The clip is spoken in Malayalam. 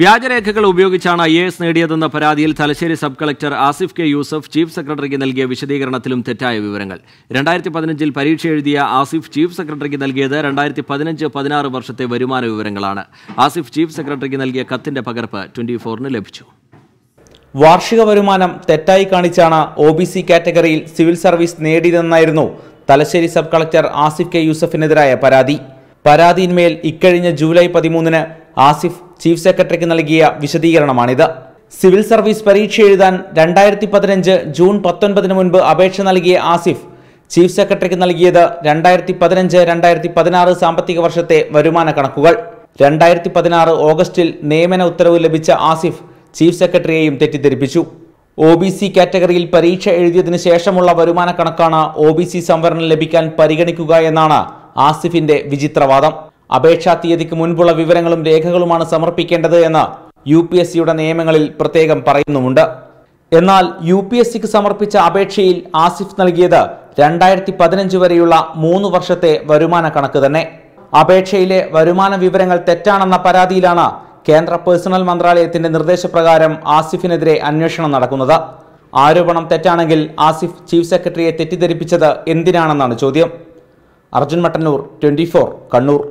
വ്യാജരേഖകൾ ഉപയോഗിച്ചാണ് ഐ എ എസ് നേടിയതെന്ന പരാതിയിൽ Thalassery sub collector Asif K Yusuf chief സെക്രട്ടറിക്ക് നൽകിയ വിശദീകരണത്തിലും തെറ്റായ വിവരങ്ങൾ രണ്ടായിരത്തി പതിനഞ്ചിൽ പരീക്ഷ എഴുതിയ ആസിഫ് ചീഫ് സെക്രട്ടറിക്ക് നൽകിയത് രണ്ടായിരത്തി പതിനഞ്ച് പതിനാറ് വർഷത്തെ വരുമാന വിവരങ്ങളാണ് ആസിഫ് ചീഫ് സെക്രട്ടറിക്ക് നൽകിയ കത്തിന്റെ പകർപ്പ് ട്വന്റി ഫോറിന് ലഭിച്ചു വാർഷിക വരുമാനം തെറ്റായി കാണിച്ചാണ് ഒ ബി സി കാറ്റഗറിയിൽ സിവിൽ സർവീസ് നേടിയതെന്നായിരുന്നു Thalassery sub collector Asif K യൂസഫിനെതിരായ പരാതി പരാതിയിന്മേൽ ഇക്കഴിഞ്ഞ ജൂലൈ പതിമൂന്നിന് ആസിഫ് ചീഫ് സെക്രട്ടറിക്ക് നൽകിയ വിശദീകരണമാണിത് സിവിൽ സർവീസ് പരീക്ഷ എഴുതാൻ രണ്ടായിരത്തി പതിനഞ്ച് ജൂൺ പത്തൊൻപതിന് മുൻപ് അപേക്ഷ നൽകിയ ആസിഫ് ചീഫ് സെക്രട്ടറിക്ക് നൽകിയത് രണ്ടായിരത്തി പതിനഞ്ച് രണ്ടായിരത്തി പതിനാറ് സാമ്പത്തിക വർഷത്തെ വരുമാന കണക്കുകൾ രണ്ടായിരത്തി പതിനാറ് ഓഗസ്റ്റിൽ നിയമന ഉത്തരവ് ലഭിച്ച ആസിഫ് ചീഫ് സെക്രട്ടറിയെയും തെറ്റിദ്ധരിപ്പിച്ചു ഒ ബി സി കാറ്റഗറിയിൽ പരീക്ഷ എഴുതിയതിനു ശേഷമുള്ള വരുമാന കണക്കാണ് ഒ ബി സി സംവരണം ലഭിക്കാൻ പരിഗണിക്കുക എന്നാണ് ആസിഫിന്റെ വിചിത്രവാദം അപേക്ഷാ തീയതിക്ക് മുൻപുള്ള വിവരങ്ങളും രേഖകളുമാണ് സമർപ്പിക്കേണ്ടത് എന്ന് യു പി എസ് സിയുടെ നിയമങ്ങളിൽ പ്രത്യേകം പറയുന്നുമുണ്ട് എന്നാൽ യു പി എസ് സിക്ക് സമർപ്പിച്ച അപേക്ഷയിൽ ആസിഫ് നൽകിയത് രണ്ടായിരത്തി പതിനഞ്ച് വരെയുള്ള മൂന്ന് വർഷത്തെ വരുമാന കണക്ക് തന്നെ അപേക്ഷയിലെ വരുമാന വിവരങ്ങൾ തെറ്റാണെന്ന പരാതിയിലാണ് കേന്ദ്ര പേഴ്സണൽ മന്ത്രാലയത്തിന്റെ നിർദ്ദേശപ്രകാരം ആസിഫിനെതിരെ അന്വേഷണം നടക്കുന്നത് ആരോപണം തെറ്റാണെങ്കിൽ ആസിഫ് ചീഫ് സെക്രട്ടറിയെ തെറ്റിദ്ധരിപ്പിച്ചത് എന്തിനാണെന്നാണ് ചോദ്യം അർജുൻ മട്ടന്നൂർ ട്വന്റി കണ്ണൂർ